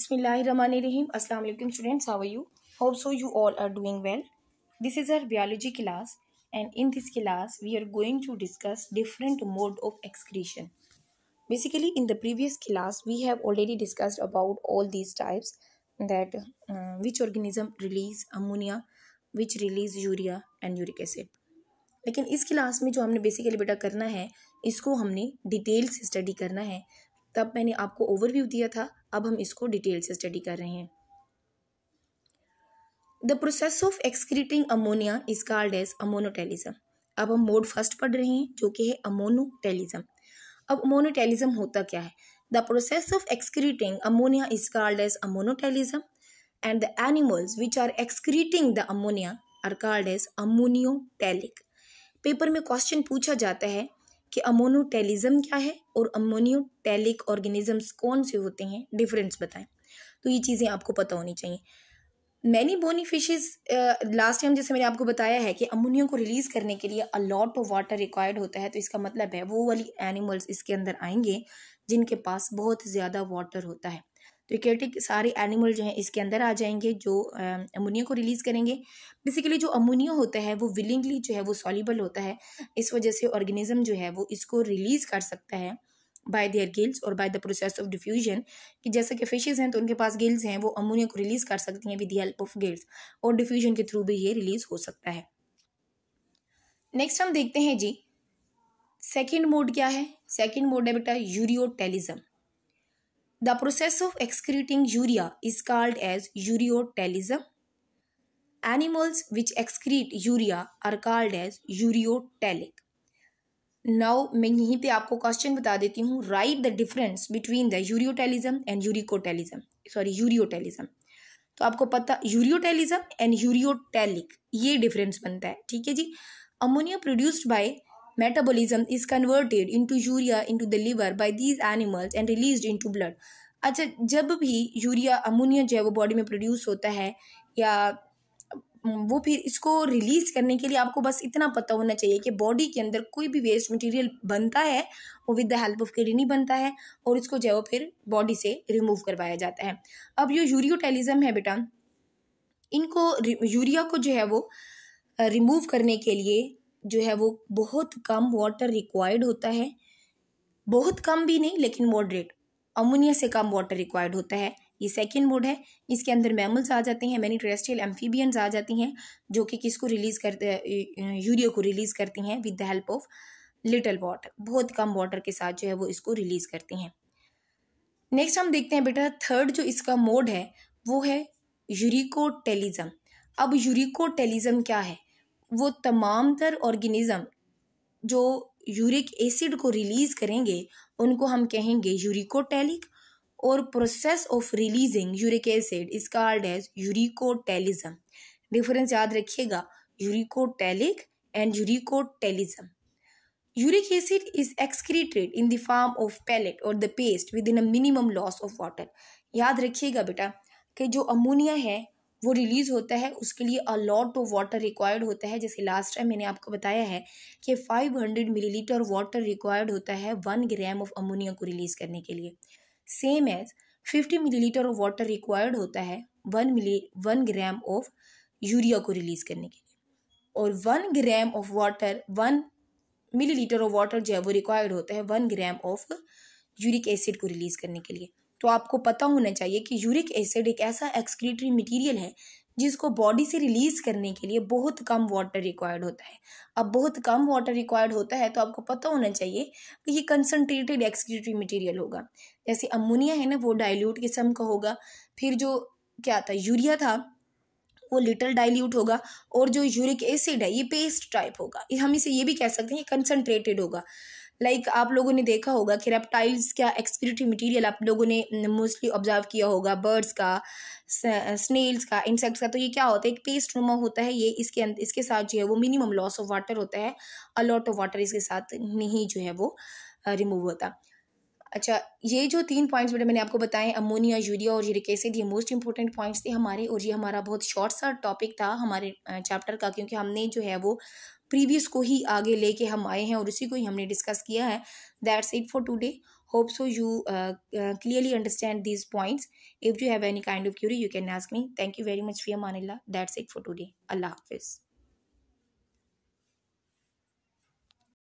बसमान रहीम अस्सलाम वालेकुम students how are you hope so you all are doing well this is our biology class and in this class we are going to discuss different mode of excretion basically in the previous class we have already discussed about all these types that which organism release ammonia which release urea and uric acid लेकिन इस class में जो हमने basically बेटा करना है इसको हमने डिटेल से स्टडी करना है तब मैंने आपको ओवरव्यू दिया था अब हम इसको डिटेल से स्टडी कर रहे हैं the process of excreting ammonia is called as ammonotelism अब हम मोड फर्स्ट पढ़ रहे हैं जो कि है अमोनोटेलिज्म अब अमोनोटेलिज्म होता क्या है the process of excreting ammonia is called as ammonotelism and the animals which are excreting the ammonia are called as ammonotelic paper में क्वेश्चन पूछा जाता है कि अमोनोटेलिज्म क्या है और अमोनियोटेलिक ऑर्गेनिजम्स कौन से होते हैं डिफरेंस बताएं तो ये चीज़ें आपको पता होनी चाहिए many bony fishes last time जैसे मैंने आपको बताया है कि अमोनियो को रिलीज़ करने के लिए अलॉट ऑफ वाटर रिक्वायर्ड होता है तो इसका मतलब है वो वाली एनिमल्स इसके अंदर आएंगे जिनके पास बहुत ज़्यादा वाटर होता है तो यूकेटिक सारे एनिमल जो हैं इसके अंदर आ जाएंगे जो अमोनिया को रिलीज़ करेंगे बेसिकली जो अमोनिया होता है वो विलिंगली जो है वो सॉलीबल होता है इस वजह से ऑर्गेनिज़म जो है वो इसको रिलीज़ कर सकता है बाय देयर गिल्स और by the process of diffusion कि जैसे कि फिशेज हैं तो उनके पास गिल्स हैं वो अमोनिया को रिलीज़ कर सकती हैं विद हेल्प ऑफ गिल्स और डिफ्यूजन के थ्रू भी ये रिलीज़ हो सकता है नेक्स्ट हम देखते हैं जी सेकेंड मोड क्या है सेकेंड मोड है बेटा ureotelism the process of excreting urea is called as ureotelism animals which excrete urea are called as ureotelic now मैं यहीं पे आपको क्वेश्चन बता देती हूँ right the difference between the ureotelism and uricotelism sorry ureotelism तो आपको पता यूरियोटेलिज्म एंड यूरियोटेलिक ये डिफरेंस बनता है ठीक है जी ammonia produced by metabolism is converted into urea into the liver by these animals and released into blood. अच्छा जब भी यूरिया अमोनिया जो है वो बॉडी में प्रोड्यूस होता है या वो फिर इसको रिलीज़ करने के लिए आपको बस इतना पता होना चाहिए कि बॉडी के अंदर कोई भी वेस्ट मटेरियल बनता है वो with the help of kidney बनता है और इसको जो है वो फिर बॉडी से रिमूव करवाया जाता है अब जो यूरियोटेलिज्म है बेटा इनको यूरिया को जो है वो रिमूव करने के लिए जो है वो बहुत कम वाटर रिक्वायर्ड होता है बहुत कम भी नहीं लेकिन मॉडरेट अमोनिया से कम वाटर रिक्वायर्ड होता है ये सेकेंड मोड है इसके अंदर मैमल्स आ जाते हैं मैनी टेरेस्ट्रियल एम्फीबियंस आ जाती हैं जो कि किसको रिलीज़ करते यूरिया को रिलीज़ करती हैं with the help of little water बहुत कम वाटर के साथ जो है वो इसको रिलीज़ करती हैं नेक्स्ट हम देखते हैं बेटा थर्ड जो इसका मोड है वो है यूरिकोटेलिज्म अब यूरिकोटेलिज्म क्या है वो तमाम तर ऑर्गेनिज़म जो यूरिक एसिड को रिलीज़ करेंगे उनको हम कहेंगे यूरिकोटेलिक और process of releasing uric acid is called as uricotelism difference याद रखिएगा uricotelic and uric acid is excreted in the form of pellet और the paste within a minimum loss of water याद रखिएगा बेटा कि जो ammonia है वो रिलीज़ होता है उसके लिए अलॉट ऑफ वाटर रिक्वायर्ड होता है जैसे लास्ट टाइम मैंने आपको बताया है कि 500 मिलीलीटर वाटर रिक्वायर्ड होता है वन ग्राम ऑफ अमोनिया को रिलीज़ करने के लिए same as 50 millilitre of water required होता है one milli one gram of urea को रिलीज़ करने के लिए और one gram of water one litre of water जो है वो रिक्वायर्ड होता है one gram of uric acid को रिलीज़ करने के लिए तो आपको पता होना चाहिए कि यूरिक एसिड एक ऐसा एक्सक्रीटरी मटेरियल है जिसको बॉडी से रिलीज़ करने के लिए बहुत कम वाटर रिक्वायर्ड होता है अब बहुत कम वाटर रिक्वायर्ड होता है तो आपको पता होना चाहिए कि ये कंसनट्रेटेड एक्सक्रीटरी मटीरियल होगा जैसे अमोनिया है ना वो डायल्यूट किस्म का होगा फिर जो क्या था यूरिया था वो लिटल डाइल्यूट होगा और जो यूरिक एसिड है ये पेस्ट टाइप होगा हम इसे ये भी कह सकते हैं ये कंसनट्रेटेड होगा लाइक like, आप लोगों ने देखा होगा कि रेप्टाइल्स का एक्सक्रिटिव मटेरियल आप लोगों ने मोस्टली ऑब्जर्व किया होगा बर्ड्स का स्नेल्स का इंसेक्ट्स का तो ये क्या होता है एक पेस्ट नुमा होता है ये इसके इसके साथ जो है वो मिनिमम लॉस ऑफ वाटर होता है अलॉट ऑफ वाटर इसके साथ नहीं जो है वो रिमूव होता अच्छा ये जो तीन पॉइंट्स बेटे मैंने आपको बताए अमोनिया यूरिया और यूरिक एसिड ये मोस्ट इंपॉर्टेंट पॉइंट्स थे हमारे और ये हमारा बहुत शॉर्ट सा टॉपिक था हमारे चैप्टर का क्योंकि हमने जो है वो प्रीवियस को ही आगे लेके हम आए हैं और उसी को ही हमने डिस्कस किया है that's it for today hope so you clearly understand these points if you have any kind of query you can ask me thank you very much फी अमान दैट्स इट फॉर टूडे अल्लाह हाफिज़